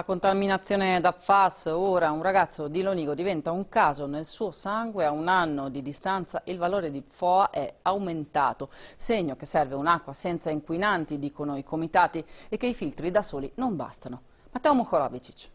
La contaminazione da FAS, ora un ragazzo di Lonigo diventa un caso nel suo sangue, a un anno di distanza il valore di FOA è aumentato, segno che serve un'acqua senza inquinanti, dicono i comitati, e che i filtri da soli non bastano. Matteo Mokoravicic.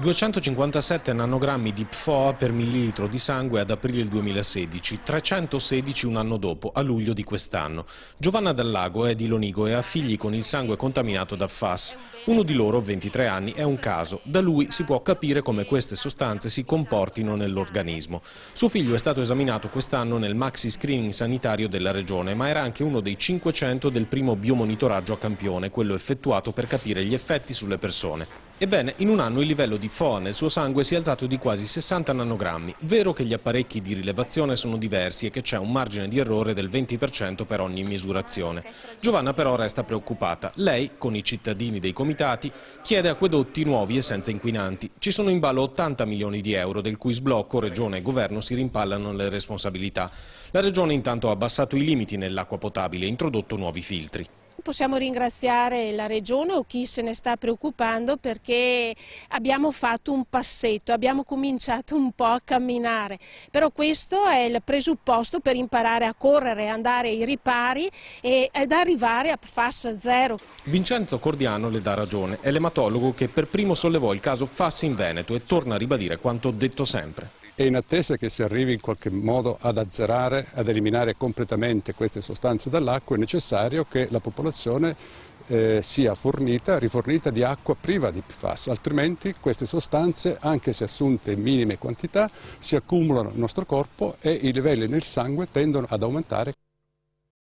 257 nanogrammi di PFOA per millilitro di sangue ad aprile 2016, 316 un anno dopo, a luglio di quest'anno. Giovanna Dallago è di Lonigo e ha figli con il sangue contaminato da FAS. Uno di loro, 23 anni, è un caso. Da lui si può capire come queste sostanze si comportino nell'organismo. Suo figlio è stato esaminato quest'anno nel maxi screening sanitario della regione, ma era anche uno dei 500 del primo biomonitoraggio a campione, quello effettuato per capire gli effetti sulle persone. Ebbene, in un anno il livello di FOA nel suo sangue si è alzato di quasi 60 nanogrammi. Vero che gli apparecchi di rilevazione sono diversi e che c'è un margine di errore del 20% per ogni misurazione. Giovanna però resta preoccupata. Lei, con i cittadini dei comitati, chiede acquedotti nuovi e senza inquinanti. Ci sono in ballo 80 milioni di euro, del cui sblocco Regione e Governo si rimpallano le responsabilità. La Regione intanto ha abbassato i limiti nell'acqua potabile e introdotto nuovi filtri possiamo ringraziare la Regione o chi se ne sta preoccupando perché abbiamo fatto un passetto, abbiamo cominciato un po' a camminare, però questo è il presupposto per imparare a correre, andare ai ripari e, ed arrivare a FAS zero. Vincenzo Cordiano le dà ragione, è l'ematologo che per primo sollevò il caso FAS in Veneto e torna a ribadire quanto detto sempre e in attesa che si arrivi in qualche modo ad azzerare, ad eliminare completamente queste sostanze dall'acqua, è necessario che la popolazione eh, sia fornita, rifornita di acqua priva di PFAS, altrimenti queste sostanze, anche se assunte in minime quantità, si accumulano nel nostro corpo e i livelli nel sangue tendono ad aumentare.